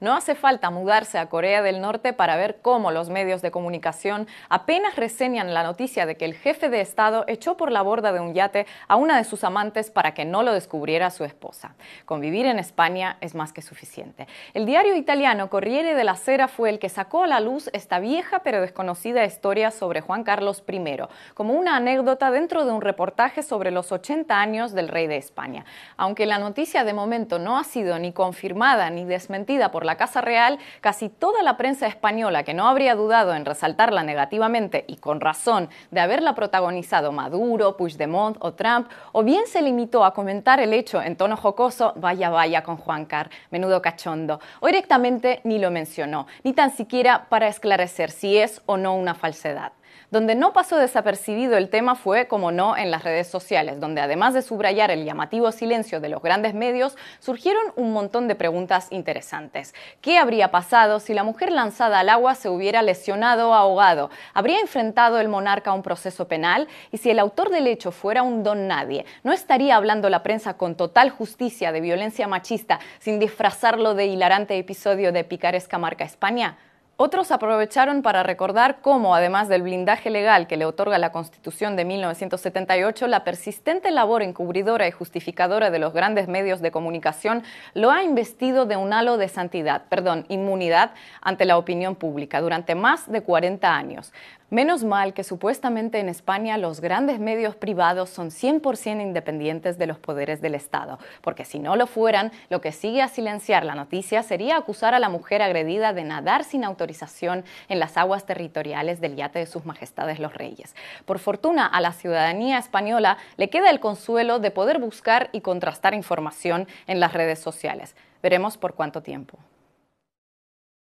No hace falta mudarse a Corea del Norte para ver cómo los medios de comunicación apenas reseñan la noticia de que el jefe de Estado echó por la borda de un yate a una de sus amantes para que no lo descubriera su esposa. Convivir en España es más que suficiente. El diario italiano Corriere de la Sera fue el que sacó a la luz esta vieja pero desconocida historia sobre Juan Carlos I, como una anécdota dentro de un reportaje sobre los 80 años del rey de España. Aunque la noticia de momento no ha sido ni confirmada ni desmentida por la Casa Real, casi toda la prensa española que no habría dudado en resaltarla negativamente y con razón de haberla protagonizado Maduro, Puigdemont o Trump, o bien se limitó a comentar el hecho en tono jocoso, vaya vaya con Juan Carr menudo cachondo, o directamente ni lo mencionó, ni tan siquiera para esclarecer si es o no una falsedad. Donde no pasó desapercibido el tema fue, como no, en las redes sociales, donde además de subrayar el llamativo silencio de los grandes medios, surgieron un montón de preguntas interesantes. ¿Qué habría pasado si la mujer lanzada al agua se hubiera lesionado o ahogado? ¿Habría enfrentado el monarca a un proceso penal? ¿Y si el autor del hecho fuera un don nadie? ¿No estaría hablando la prensa con total justicia de violencia machista sin disfrazarlo de hilarante episodio de picaresca marca España? Otros aprovecharon para recordar cómo, además del blindaje legal que le otorga la Constitución de 1978, la persistente labor encubridora y justificadora de los grandes medios de comunicación lo ha investido de un halo de santidad, perdón, inmunidad ante la opinión pública durante más de 40 años. Menos mal que supuestamente en España los grandes medios privados son 100% independientes de los poderes del Estado, porque si no lo fueran, lo que sigue a silenciar la noticia sería acusar a la mujer agredida de nadar sin autorización en las aguas territoriales del yate de sus majestades los reyes. Por fortuna, a la ciudadanía española le queda el consuelo de poder buscar y contrastar información en las redes sociales. Veremos por cuánto tiempo.